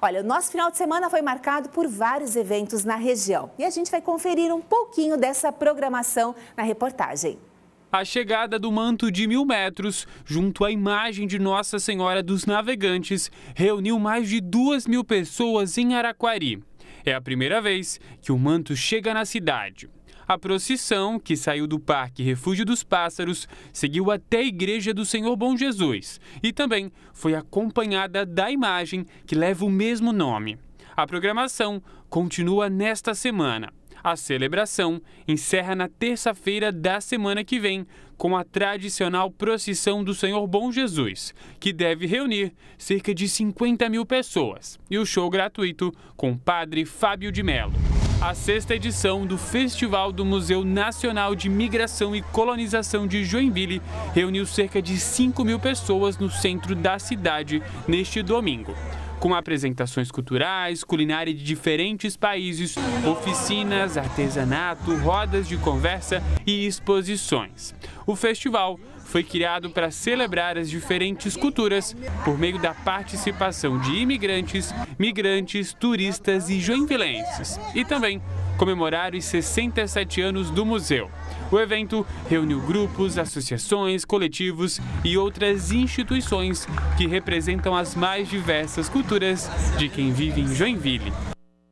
Olha, o nosso final de semana foi marcado por vários eventos na região e a gente vai conferir um pouquinho dessa programação na reportagem. A chegada do manto de mil metros, junto à imagem de Nossa Senhora dos Navegantes, reuniu mais de duas mil pessoas em Araquari. É a primeira vez que o manto chega na cidade. A procissão, que saiu do Parque Refúgio dos Pássaros, seguiu até a Igreja do Senhor Bom Jesus e também foi acompanhada da imagem que leva o mesmo nome. A programação continua nesta semana. A celebração encerra na terça-feira da semana que vem com a tradicional procissão do Senhor Bom Jesus, que deve reunir cerca de 50 mil pessoas, e o show gratuito com o padre Fábio de Mello a sexta edição do Festival do Museu Nacional de Migração e Colonização de Joinville reuniu cerca de 5 mil pessoas no centro da cidade neste domingo com apresentações culturais, culinária de diferentes países, oficinas, artesanato, rodas de conversa e exposições. O festival foi criado para celebrar as diferentes culturas por meio da participação de imigrantes, migrantes, turistas e joinvilenses e também comemorar os 67 anos do museu. O evento reuniu grupos, associações, coletivos e outras instituições que representam as mais diversas culturas de quem vive em Joinville.